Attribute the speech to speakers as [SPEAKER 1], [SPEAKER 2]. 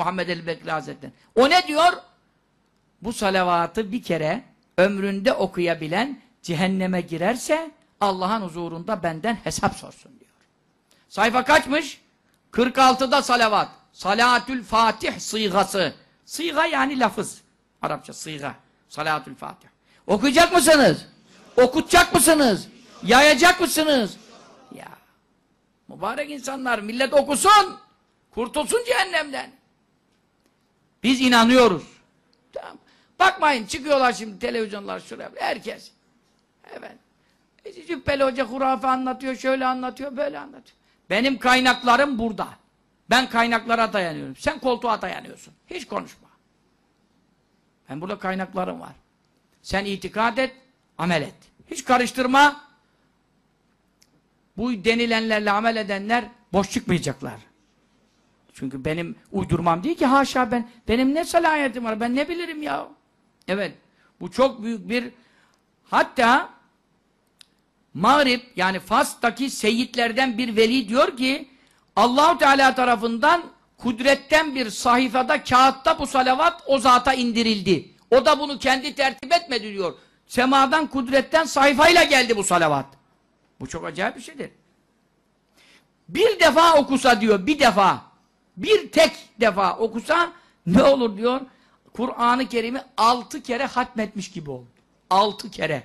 [SPEAKER 1] Muhammed el Bekri Hazretleri. O ne diyor? Bu salavatı bir kere ömründe okuyabilen cehenneme girerse Allah'ın huzurunda benden hesap sorsun diyor. Sayfa kaçmış? 46'da salavat. Salatül Fatih sıygası. Sıyga yani lafız. Arapça sıyga. Salatül Fatih. Okuyacak mısınız? Okutacak mısınız? Yayacak mısınız? Ya. Mübarek insanlar millet okusun. Kurtulsun cehennemden. Biz inanıyoruz. Tamam. Bakmayın çıkıyorlar şimdi televizyonlar şuraya. Herkes. Evet. E, Cübbeli Hoca hurafe anlatıyor, şöyle anlatıyor, böyle anlatıyor. Benim kaynaklarım burada. Ben kaynaklara dayanıyorum. Sen koltuğa dayanıyorsun. Hiç konuşma. Ben burada kaynaklarım var. Sen itikad et, amel et. Hiç karıştırma. Bu denilenlerle amel edenler boş çıkmayacaklar. Çünkü benim uydurmam değil ki haşa ben. Benim ne salayetim var ben ne bilirim ya. Evet. Bu çok büyük bir hatta Mağrib yani Fas'taki seyitlerden bir veli diyor ki Allahu Teala tarafından kudretten bir sahifada kağıtta bu salavat o zata indirildi. O da bunu kendi tertip etmedi diyor. Semadan kudretten sayfayla geldi bu salavat. Bu çok acayip bir şeydir. Bir defa okusa diyor bir defa bir tek defa okusa ne olur diyor? Kur'an-ı Kerim'i altı kere hatmetmiş gibi oldu. Altı kere.